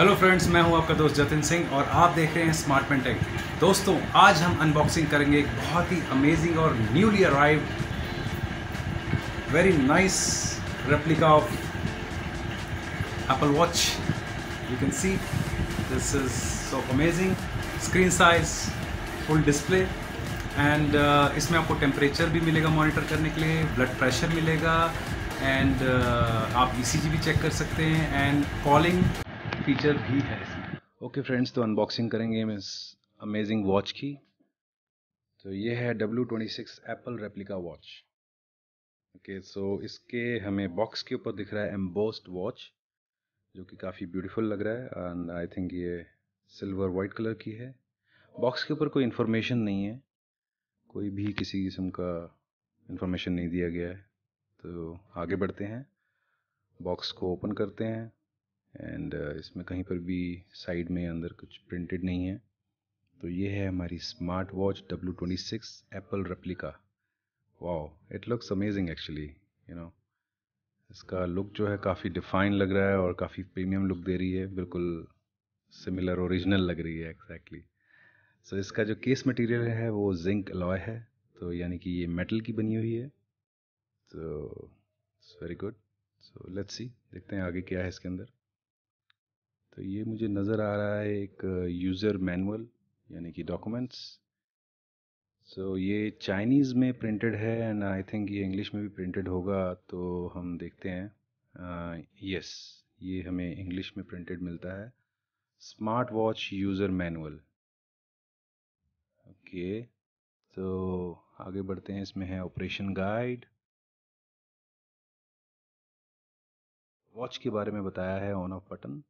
hello friends मैं हूं आपका दोस्त जतिन सिंह और आप देख रहे हैं स्मार्ट पेंटेक दोस्तों आज हम अनबॉक्सिंग करेंगे एक बहुत ही अमेजिंग और newly arrive very nice replica of Apple watch you can see this is so amazing screen size full display and इसमें आपको टेम्परेचर भी मिलेगा मॉनिटर करने के लिए ब्लड प्रेशर मिलेगा एंड uh, आप ई e भी चेक कर सकते हैं एंड कॉलिंग फीचर भी है ओके फ्रेंड्स तो अनबॉक्सिंग करेंगे हम इस अमेजिंग वॉच की तो ये है W twenty six Apple replica watch okay so इसके हमें बॉक्स के ऊपर दिख रहा है एम्बोस्ड वॉच जो कि काफ़ी ब्यूटीफुल लग रहा है एंड आई थिंक ये सिल्वर वाइट कलर की है बॉक्स के ऊपर कोई इन्फॉर्मेशन नहीं है कोई भी किसी किस्म का इन्फॉर्मेशन नहीं दिया गया है तो आगे बढ़ते हैं बॉक्स को ओपन करते हैं एंड uh, इसमें कहीं पर भी साइड में अंदर कुछ प्रिंटेड नहीं है तो ये है हमारी smart watch W twenty six Apple replica wow it looks amazing actually you know इसका लुक जो है काफ़ी डिफाइन लग रहा है और काफ़ी प्रीमियम लुक दे रही है बिल्कुल सिमिलर ओरिजिनल लग रही है एक्जैक्टली सो so, इसका जो केस मटेरियल है वो जिंक अलॉय है तो यानी कि ये मेटल की बनी हुई है तो it's very good so let's see देखते हैं आगे क्या है इसके अंदर तो ये मुझे नज़र आ रहा है एक यूज़र uh, मैनुअल यानी कि डॉक्यूमेंट्स सो ये चाइनीज़ में प्रिंटेड है एंड आई थिंक ये इंग्लिश में भी प्रिंटेड होगा तो हम देखते हैं यस uh, ये हमें इंग्लिश में प्रिंटेड मिलता है smart watch user manual okay तो आगे बढ़ते हैं इसमें है ऑपरेशन गाइड वॉच के बारे में बताया है on off button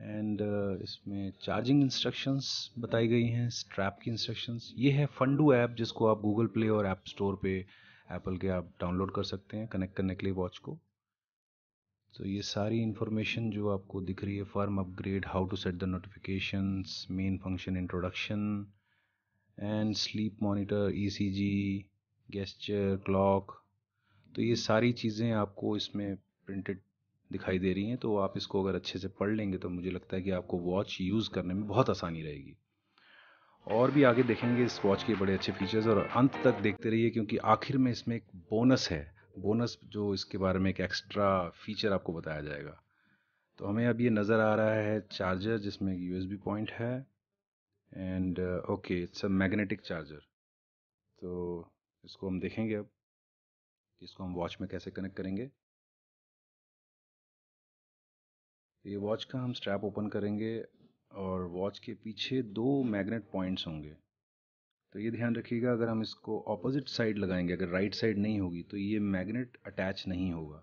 and uh, इसमें चार्जिंग इंस्ट्रक्शंस बताई गई हैं स्ट्रैप की इंस्ट्रक्शंस ये है फंडू ऐप जिसको आप गूगल प्ले और ऐप स्टोर पे एप्पल के आप डाउनलोड कर सकते हैं कनेक्ट करने के लिए वॉच को तो ये सारी इंफॉर्मेशन जो आपको दिख रही है firm upgrade how to set the notifications main function introduction and sleep monitor ECG gesture clock तो ये सारी चीज़ें आपको इसमें प्रिंटेड दिखाई दे रही हैं तो आप इसको अगर अच्छे से पढ़ लेंगे तो मुझे लगता है कि आपको वॉच यूज़ करने में बहुत आसानी रहेगी और भी आगे देखेंगे इस वॉच के बड़े अच्छे फीचर्स और अंत तक देखते रहिए क्योंकि आखिर में इसमें एक बोनस है बोनस जो इसके बारे में एक एक्स्ट्रा फीचर आपको बताया जाएगा तो हमें अब ये नज़र आ रहा है चार्जर जिसमें यू एस पॉइंट है and okay it's a magnetic charger तो इसको हम देखेंगे अब इसको हम वॉच में कैसे कनेक्ट करेंगे ये वॉच का हम स्ट्रैप ओपन करेंगे और वॉच के पीछे दो मैग्नेट पॉइंट्स होंगे तो ये ध्यान रखिएगा अगर हम इसको ऑपोजिट साइड लगाएंगे अगर राइट साइड नहीं होगी तो ये मैग्नेट अटैच नहीं होगा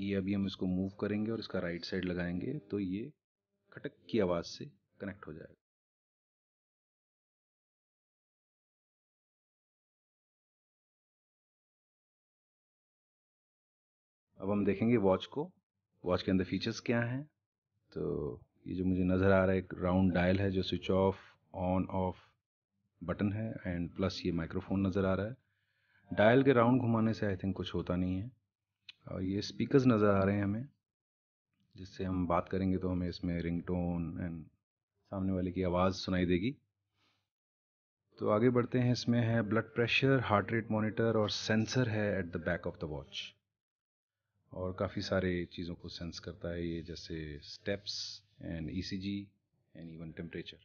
ये अभी हम इसको मूव करेंगे और इसका राइट साइड लगाएंगे तो ये खटक की आवाज़ से कनेक्ट हो जाएगा अब हम देखेंगे वॉच को वॉच के अंदर फीचर्स क्या हैं तो ये जो मुझे नज़र आ रहा है एक राउंड डायल है जो switch off on off button है एंड प्लस ये माइक्रोफोन नज़र आ रहा है डायल के राउंड घुमाने से आई थिंक कुछ होता नहीं है और ये स्पीकर्स नज़र आ रहे हैं हमें जिससे हम बात करेंगे तो हमें इसमें रिंगटोन एंड सामने वाले की आवाज़ सुनाई देगी तो आगे बढ़ते हैं इसमें है blood pressure heart rate monitor और सेंसर है at the back of the watch और काफ़ी सारे चीज़ों को सेंस करता है ये जैसे steps and E C G and even temperature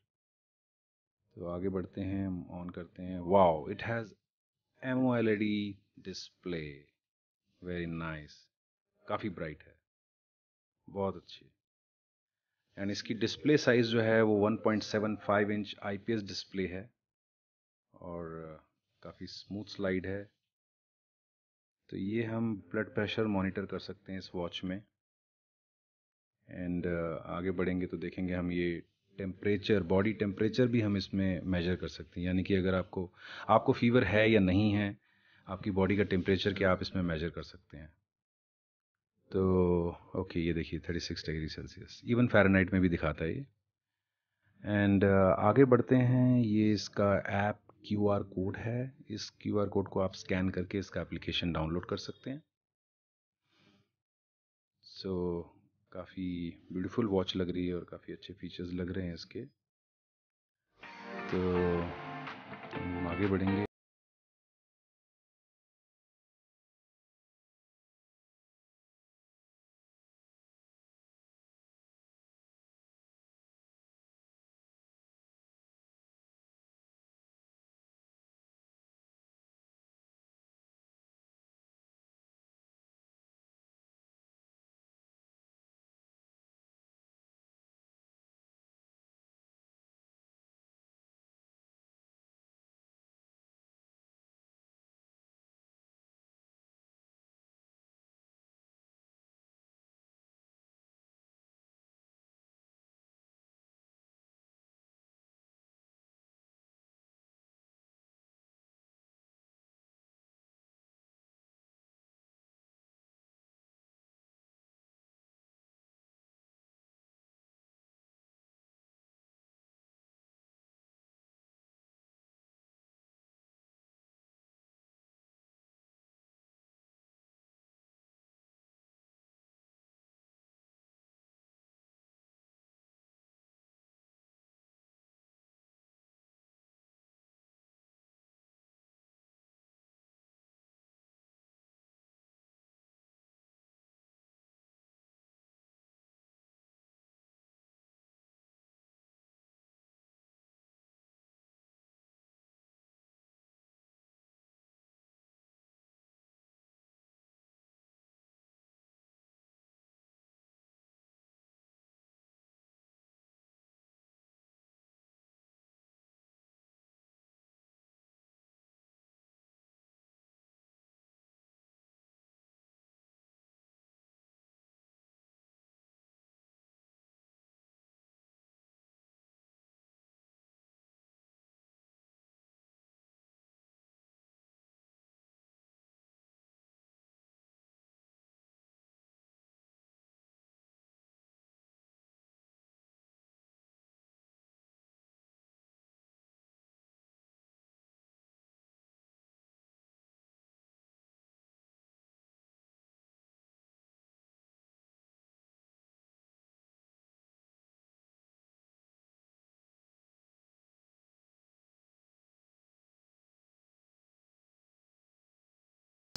तो आगे बढ़ते हैं हम ऑन करते हैं wow it has M O L E D display very nice काफ़ी ब्राइट है बहुत अच्छी एंड इसकी डिस्प्ले साइज़ जो है वो 1.75 इंच आईपीएस डिस्प्ले है और काफ़ी स्मूथ स्लाइड है तो ये हम ब्लड प्रेशर मॉनिटर कर सकते हैं इस वॉच में एंड uh, आगे बढ़ेंगे तो देखेंगे हम ये टेम्परेचर बॉडी टेम्परेचर भी हम इसमें मेजर कर सकते हैं यानी कि अगर आपको आपको फीवर है या नहीं है आपकी बॉडी का टेम्परेचर क्या आप इसमें मेजर कर सकते हैं तो ओके ये देखिए 36 डिग्री सेल्सियस इवन फ़ारेनहाइट में भी दिखाता है ये एंड uh, आगे बढ़ते हैं ये इसका ऐप क्यू आर कोड है इस क्यू आर कोड को आप स्कैन करके इसका एप्लीकेशन डाउनलोड कर सकते हैं सो so, काफ़ी ब्यूटीफुल वॉच लग रही है और काफ़ी अच्छे फीचर्स लग रहे हैं इसके तो हम आगे बढ़ेंगे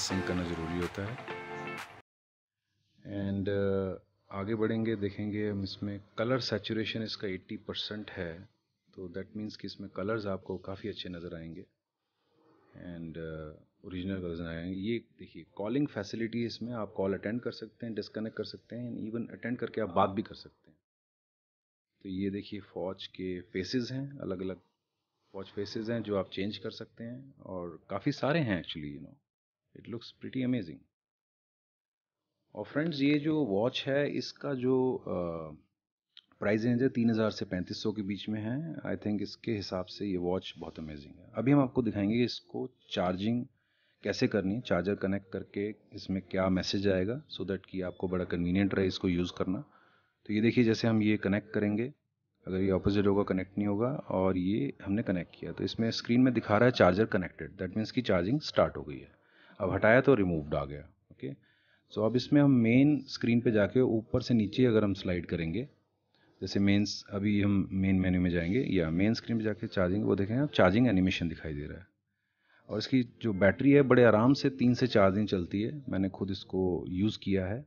सिंक करना ज़रूरी होता है एंड uh, आगे बढ़ेंगे देखेंगे हम इसमें कलर सेचुरेशन इसका 80 परसेंट है तो दैट मीन्स कि इसमें कलर्स आपको काफ़ी अच्छे नज़र आएंगे एंड ओरिजिनल कलर्स आएंगे ये देखिए कॉलिंग फैसिलिटी इसमें आप कॉल अटेंड कर सकते हैं डिस्कनेक्ट कर सकते हैं इवन अटेंड करके आप बात भी कर सकते हैं तो ये देखिए फौज के फेसेस हैं अलग अलग फौज फेसेस हैं जो आप चेंज कर सकते हैं और काफ़ी सारे हैं actually you know it looks pretty amazing और फ्रेंड्स ये जो वॉच है इसका जो प्राइस रेंज है तीन हज़ार से पैंतीस सौ के बीच में है आई थिंक इसके हिसाब से ये वॉच बहुत अमेजिंग है अभी हम आपको दिखाएंगे इसको चार्जिंग कैसे करनी है चार्जर कनेक्ट करके इसमें क्या मैसेज आएगा सो so दैट कि आपको बड़ा कन्वीनियंट रहे इसको यूज़ करना तो ये देखिए जैसे हम ये कनेक्ट करेंगे अगर ये ऑपोजिट होगा कनेक्ट नहीं होगा और ये हमने कनेक्ट किया तो इसमें स्क्रीन में दिखा रहा है चार्जर कनेक्टेड दैट मीन्स की चार्जिंग स्टार्ट हो गई है अब हटाया तो रिमूव्ड आ गया ओके सो अब इसमें हम मेन स्क्रीन पे जाके ऊपर से नीचे अगर हम स्लाइड करेंगे जैसे मेन्स अभी हम मेन मेन्यू में जाएंगे या मेन स्क्रीन पे जाके चार्जिंग वो देखें आप चार्जिंग एनिमेशन दिखाई दे रहा है और इसकी जो बैटरी है बड़े आराम से तीन से चार दिन चलती है मैंने खुद इसको यूज़ किया है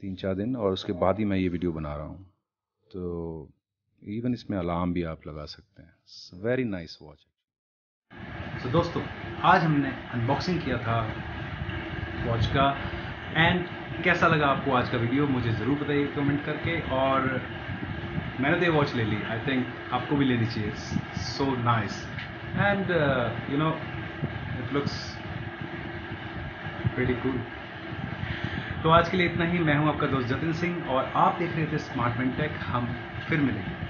तीन चार दिन और उसके बाद ही मैं ये वीडियो बना रहा हूँ तो इवन इसमें अलार्म भी आप लगा सकते हैं वेरी नाइस वॉच तो दोस्तों आज हमने अनबॉक्सिंग किया था वॉच का एंड कैसा लगा आपको आज का वीडियो मुझे ज़रूर बताइए कमेंट करके और मैंने तो ये वॉच ले ली आई थिंक आपको भी लेनी चाहिए so nice and you know it looks very good तो आज के लिए इतना ही मैं हूं आपका दोस्त जतिन सिंह और आप देख रहे थे स्मार्ट टेक हम फिर मिलेंगे